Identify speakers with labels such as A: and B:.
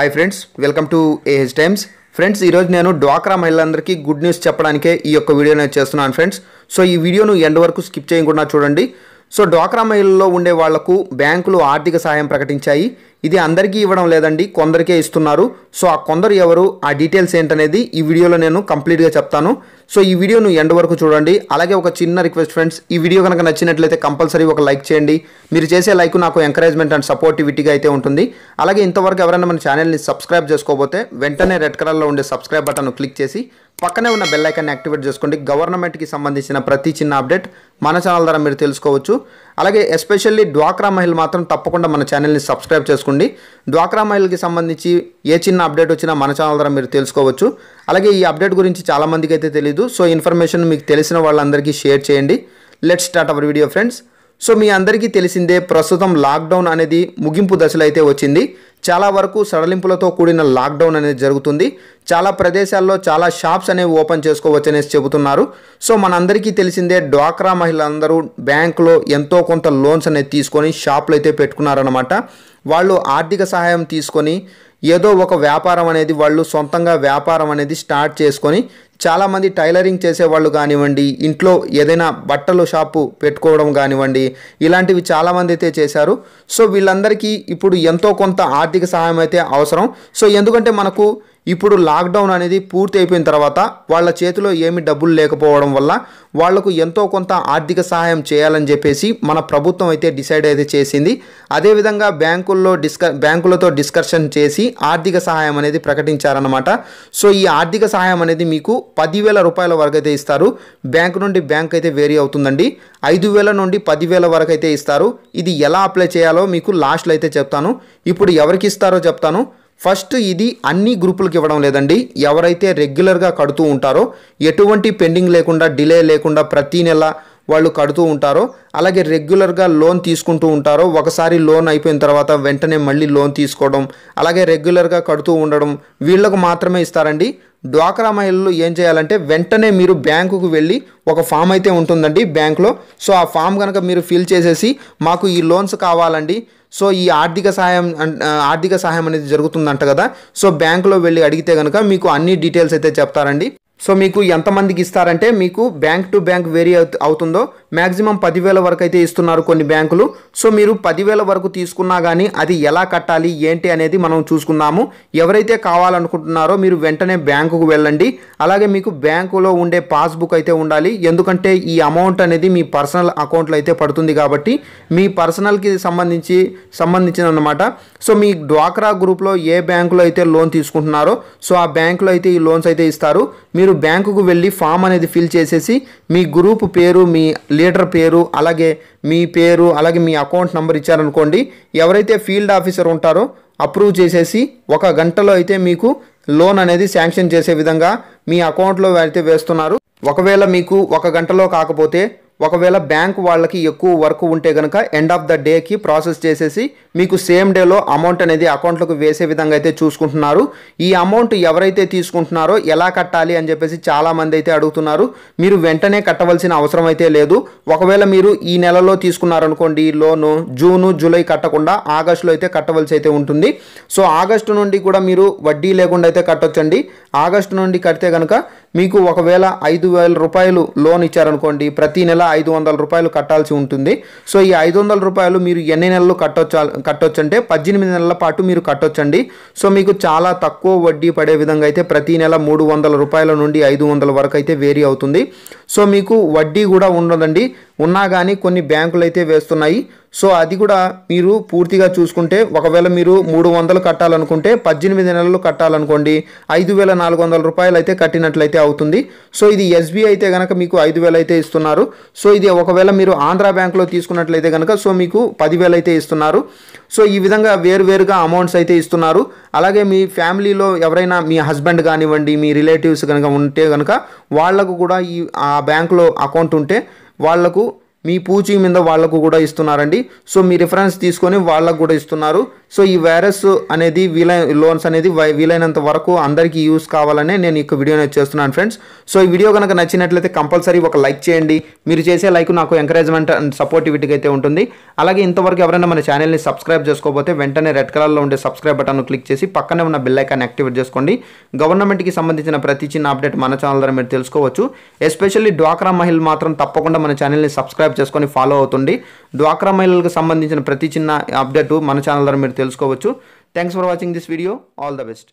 A: hi friends welcome to A H times friends ఈరోజు నేను డ్వాక్రా మహిళలందరికీ గుడ్ న్యూస్ చెప్పడానికే ఈ యొక్క వీడియో నేను చేస్తున్నాను ఫ్రెండ్స్ సో ఈ వీడియోను ఎండ్ వరకు స్కిప్ చేయకుండా చూడండి సో డ్వాక్రా మహిళల్లో ఉండే వాళ్లకు బ్యాంకులు ఆర్థిక సహాయం ప్రకటించాయి ఇది అందరికీ ఇవ్వడం లేదండి కొందరికే ఇస్తున్నారు సో ఆ కొందరు ఎవరు ఆ డీటెయిల్స్ ఏంటనేది ఈ వీడియోలో నేను కంప్లీట్గా చెప్తాను సో ఈ వీడియోను ఎండ్ వరకు చూడండి అలాగే ఒక చిన్న రిక్వెస్ట్ ఫ్రెండ్స్ ఈ వీడియో కనుక నచ్చినట్లయితే కంపల్సరీ ఒక లైక్ చేయండి మీరు చేసే లైక్ నాకు ఎంకరేజ్మెంట్ అండ్ సపోర్టివిటీగా అయితే ఉంటుంది అలాగే ఇంతవరకు ఎవరైనా మన ఛానల్ని సబ్స్క్రైబ్ చేసుకోబోతే వెంటనే రెడ్ కలర్లో ఉండే సబ్స్క్రైబ్ బటన్ను క్లిక్ చేసి పక్కనే ఉన్న బెల్లైకాన్ని యాక్టివేట్ చేసుకోండి గవర్నమెంట్కి సంబంధించిన ప్రతి చిన్న అప్డేట్ మన ఛానల్ ద్వారా మీరు తెలుసుకోవచ్చు అలాగే ఎస్పెషల్లీ డ్వాక్రా మహిళ మాత్రం తప్పకుండా మన ఛానల్ని సబ్స్క్రైబ్ చేసుకోండి డ్వాక్రా మహిళకి సంబంధించి ఏ చిన్న అప్డేట్ వచ్చినా మన ఛానల్ ద్వారా మీరు తెలుసుకోవచ్చు అలాగే ఈ అప్డేట్ గురించి చాలామందికి అయితే తెలియదు సో ఇన్ఫర్మేషన్ మీకు తెలిసిన వాళ్ళందరికీ షేర్ చేయండి let start our video friends so మీ అందరికీ తెలిసిందే ప్రస్తుతం లాక్డౌన్ అనేది ముగింపు దశలో అయితే వచ్చింది చాలా వరకు సడలింపులతో కూడిన లాక్డౌన్ అనేది జరుగుతుంది చాలా ప్రదేశాల్లో చాలా షాప్స్ అనేవి ఓపెన్ చేసుకోవచ్చు అనేసి చెబుతున్నారు సో మనందరికీ తెలిసిందే డ్వాక్రా మహిళలందరూ బ్యాంకులో ఎంతో కొంత లోన్స్ అనేది తీసుకొని షాప్లు అయితే పెట్టుకున్నారనమాట వాళ్ళు ఆర్థిక సహాయం తీసుకొని ఏదో ఒక వ్యాపారం అనేది వాళ్ళు సొంతంగా వ్యాపారం అనేది స్టార్ట్ చేసుకొని చాలామంది టైలరింగ్ చేసేవాళ్ళు కానివ్వండి ఇంట్లో ఏదైనా బట్టలు షాపు పెట్టుకోవడం కానివ్వండి ఇలాంటివి చాలామంది అయితే చేశారు సో వీళ్ళందరికీ ఇప్పుడు ఎంతో కొంత ఆర్థిక సహాయం అయితే అవసరం సో ఎందుకంటే మనకు ఇప్పుడు లాక్డౌన్ అనేది పూర్తి అయిపోయిన తర్వాత వాళ్ళ చేతిలో ఏమి డబ్బులు లేకపోవడం వల్ల వాళ్లకు ఎంతో కొంత ఆర్థిక సహాయం చేయాలని చెప్పేసి మన ప్రభుత్వం అయితే డిసైడ్ అయితే చేసింది అదేవిధంగా బ్యాంకుల్లో డిస్క బ్యాంకులతో డిస్కషన్ చేసి ఆర్థిక సహాయం అనేది ప్రకటించారనమాట సో ఈ ఆర్థిక సహాయం అనేది మీకు పదివేల రూపాయల వరకు అయితే ఇస్తారు బ్యాంక్ నుండి బ్యాంక్ అయితే వేరీ అవుతుందండి ఐదు వేల నుండి పదివేల వరకు అయితే ఇస్తారు ఇది ఎలా అప్లై చేయాలో మీకు లాస్ట్లో అయితే చెప్తాను ఇప్పుడు ఎవరికి ఇస్తారో చెప్తాను ఫస్ట్ ఇది అన్ని గ్రూపులకు ఇవ్వడం లేదండి ఎవరైతే రెగ్యులర్గా కడుతూ ఉంటారో ఎటువంటి పెండింగ్ లేకుండా డిలే లేకుండా ప్రతీ నెల వాళ్ళు కడుతూ ఉంటారో అలాగే రెగ్యులర్గా లోన్ తీసుకుంటూ ఉంటారో ఒకసారి లోన్ అయిపోయిన తర్వాత వెంటనే మళ్ళీ లోన్ తీసుకోవడం అలాగే రెగ్యులర్గా కడుతూ ఉండడం వీళ్ళకు మాత్రమే ఇస్తారండి డ్వాక్రా మహిళలు ఏం చేయాలంటే వెంటనే మీరు బ్యాంకుకు వెళ్ళి ఒక ఫామ్ అయితే ఉంటుందండి బ్యాంక్లో సో ఆ ఫామ్ కనుక మీరు ఫిల్ చేసేసి మాకు ఈ లోన్స్ కావాలండి సో ఈ ఆర్థిక సహాయం ఆర్థిక సహాయం అనేది జరుగుతుందంట కదా సో బ్యాంకులో వెళ్ళి అడిగితే కనుక మీకు అన్ని డీటెయిల్స్ అయితే చెప్తారండి సో మీకు ఎంతమందికి ఇస్తారంటే మీకు బ్యాంక్ టు బ్యాంక్ వేరీ అవుతుందో మ్యాక్సిమం పదివేల వరకు అయితే ఇస్తున్నారు కొన్ని బ్యాంకులు సో మీరు పదివేల వరకు తీసుకున్నా కానీ అది ఎలా కట్టాలి ఏంటి అనేది మనం చూసుకుందాము ఎవరైతే కావాలనుకుంటున్నారో మీరు వెంటనే బ్యాంకుకు వెళ్ళండి అలాగే మీకు బ్యాంకులో ఉండే పాస్బుక్ అయితే ఉండాలి ఎందుకంటే ఈ అమౌంట్ అనేది మీ పర్సనల్ అకౌంట్లో అయితే పడుతుంది కాబట్టి మీ పర్సనల్కి సంబంధించి సంబంధించినమాట సో మీ డ్వాక్రా గ్రూప్లో ఏ బ్యాంకులో అయితే లోన్ తీసుకుంటున్నారో సో ఆ బ్యాంకులో అయితే ఈ లోన్స్ అయితే ఇస్తారు మీరు మీరు బ్యాంకుకు వెళ్ళి ఫామ్ అనేది ఫిల్ చేసేసి మీ గ్రూప్ పేరు మీ లీడర్ పేరు అలాగే మీ పేరు అలాగే మీ అకౌంట్ నెంబర్ ఇచ్చారనుకోండి ఎవరైతే ఫీల్డ్ ఆఫీసర్ ఉంటారో అప్రూవ్ చేసేసి ఒక గంటలో అయితే మీకు లోన్ అనేది శాంక్షన్ చేసే విధంగా మీ అకౌంట్లో అయితే వేస్తున్నారు ఒకవేళ మీకు ఒక గంటలో కాకపోతే ఒకవేళ బ్యాంక్ వాళ్ళకి ఎక్కువ వర్క్ ఉంటే కనుక ఎండ్ ఆఫ్ ద డేకి ప్రాసెస్ చేసేసి మీకు సేమ్ డేలో అమౌంట్ అనేది అకౌంట్లకు వేసే విధంగా అయితే చూసుకుంటున్నారు ఈ అమౌంట్ ఎవరైతే తీసుకుంటున్నారో ఎలా కట్టాలి అని చెప్పేసి చాలామంది అయితే అడుగుతున్నారు మీరు వెంటనే కట్టవలసిన అవసరం అయితే లేదు ఒకవేళ మీరు ఈ నెలలో తీసుకున్నారనుకోండి లోను జూను జూలై కట్టకుండా ఆగస్టులో అయితే కట్టవలసి అయితే ఉంటుంది సో ఆగస్టు నుండి కూడా మీరు వడ్డీ లేకుండా అయితే కట్టొచ్చండి ఆగస్టు నుండి కడితే కనుక మీకు ఒకవేళ ఐదు వేల రూపాయలు లోన్ ఇచ్చారనుకోండి ప్రతి నెల ఐదు వందల రూపాయలు కట్టాల్సి ఉంటుంది సో ఈ ఐదు వందల రూపాయలు మీరు ఎన్ని నెలలు కట్టొచ్చు కట్టొచ్చు అంటే పద్దెనిమిది నెలల పాటు మీరు కట్టొచ్చండి సో మీకు చాలా తక్కువ వడ్డీ పడే విధంగా అయితే ప్రతి నెల మూడు వందల రూపాయల నుండి ఐదు వందల వరకు అయితే వేరీ అవుతుంది సో మీకు వడ్డీ కూడా ఉండదండి ఉన్నా కానీ కొన్ని బ్యాంకులు అయితే వేస్తున్నాయి సో అది కూడా మీరు పూర్తిగా చూసుకుంటే ఒకవేళ మీరు మూడు వందలు కట్టాలనుకుంటే పద్దెనిమిది నెలలు కట్టాలనుకోండి ఐదు వేల నాలుగు వందల రూపాయలు అయితే కట్టినట్లయితే అవుతుంది సో ఇది ఎస్బీఐ అయితే కనుక మీకు ఐదు వేలు అయితే ఇస్తున్నారు సో ఇది ఒకవేళ మీరు ఆంధ్ర బ్యాంక్లో తీసుకున్నట్లయితే కనుక సో మీకు పదివేలు అయితే ఇస్తున్నారు సో ఈ విధంగా వేరువేరుగా అమౌంట్స్ అయితే ఇస్తున్నారు అలాగే మీ ఫ్యామిలీలో ఎవరైనా మీ హస్బెండ్ కానివ్వండి మీ రిలేటివ్స్ కనుక ఉంటే కనుక వాళ్లకు కూడా ఈ ఆ బ్యాంక్లో అకౌంట్ ఉంటే వాళ్లకు మీ పూచి మీద వాళ్ళకు కూడా ఇస్తున్నారండి సో మీ రిఫరెన్స్ తీసుకొని వాళ్ళకు కూడా ఇస్తున్నారు సో ఈ వైరస్ అనేది వీలై లోన్స్ అనేది వీలైనంత వరకు అందరికీ యూస్ కావాలనే నేను ఈ వీడియోని చేస్తున్నాను ఫ్రెండ్స్ సో ఈ వీడియో కనుక నచ్చినట్లయితే కంపల్సరీ ఒక లైక్ చేయండి మీరు చేసే లైక్ నాకు ఎంకరేజ్మెంట్ అండ్ సపోర్టివిటీగా అయితే ఉంటుంది అలాగే ఇంతవరకు ఎవరైనా మన ఛానల్ని సబ్స్క్రైబ్ చేసుకోకపోతే వెంటనే రెడ్ కలర్లో ఉండే సబ్స్క్రైబ్ బటన్ను క్లిక్ చేసి పక్కనే ఉన్న బిల్ ఐకాన్ యాక్టివేట్ చేసుకోండి గవర్నమెంట్కి సంబంధించిన ప్రతి చిన్న అప్డేట్ మన ఛానల్ ద్వారా మీరు తెలుసుకోవచ్చు ఎస్పెషల్లీ డ్వాక్రా మహిళ మాత్రం తప్పకుండా మన ఛానల్ని సబ్స్క్రైబ్ చేసుకొని ఫాలో అవుతుండి డ్వాక్రా మహిళలకు సంబంధించిన ప్రతి చిన్న అప్డేట్ మన ఛానల్ ద్వారా మీరు తెలుసుకోవచ్చు thanks for watching this video all the best